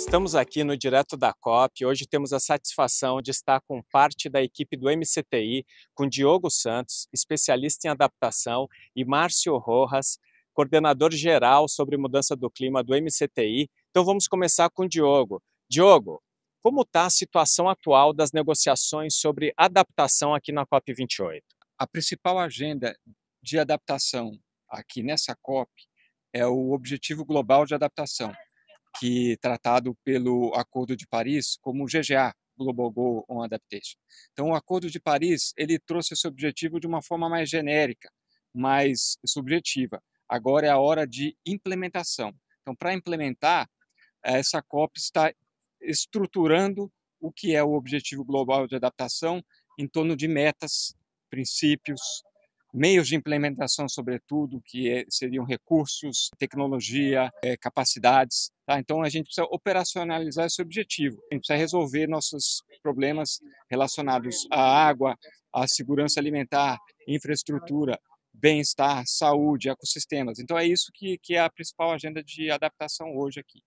Estamos aqui no Direto da COP. Hoje temos a satisfação de estar com parte da equipe do MCTI, com Diogo Santos, especialista em adaptação, e Márcio Rojas, coordenador geral sobre mudança do clima do MCTI. Então vamos começar com o Diogo. Diogo, como está a situação atual das negociações sobre adaptação aqui na COP28? A principal agenda de adaptação aqui nessa COP é o Objetivo Global de Adaptação, que tratado pelo Acordo de Paris como GGA, Global Goal on Adaptation. Então, o Acordo de Paris ele trouxe esse objetivo de uma forma mais genérica, mais subjetiva. Agora é a hora de implementação. Então, para implementar, essa COP está estruturando o que é o objetivo global de adaptação em torno de metas, princípios, meios de implementação, sobretudo, que é, seriam recursos, tecnologia, é, capacidades. Tá? Então, a gente precisa operacionalizar esse objetivo. A gente precisa resolver nossos problemas relacionados à água, à segurança alimentar, infraestrutura, bem-estar, saúde, ecossistemas. Então, é isso que, que é a principal agenda de adaptação hoje aqui.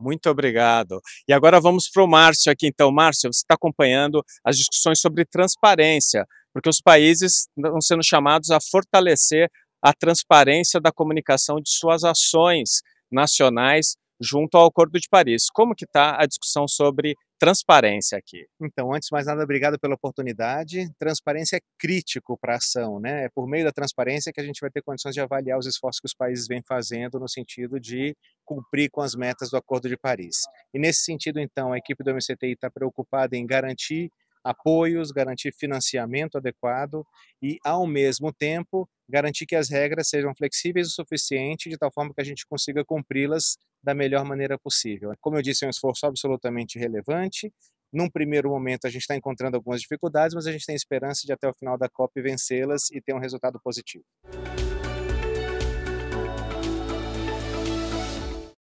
Muito obrigado. E agora vamos para o Márcio aqui, então. Márcio, você está acompanhando as discussões sobre transparência porque os países estão sendo chamados a fortalecer a transparência da comunicação de suas ações nacionais junto ao Acordo de Paris. Como que está a discussão sobre transparência aqui? Então, antes de mais nada, obrigado pela oportunidade. Transparência é crítico para a ação, né? É por meio da transparência que a gente vai ter condições de avaliar os esforços que os países vêm fazendo no sentido de cumprir com as metas do Acordo de Paris. E nesse sentido, então, a equipe do MCTI está preocupada em garantir apoios, garantir financiamento adequado e, ao mesmo tempo, garantir que as regras sejam flexíveis o suficiente de tal forma que a gente consiga cumpri-las da melhor maneira possível. Como eu disse, é um esforço absolutamente relevante. Num primeiro momento, a gente está encontrando algumas dificuldades, mas a gente tem esperança de, até o final da COP, vencê-las e ter um resultado positivo.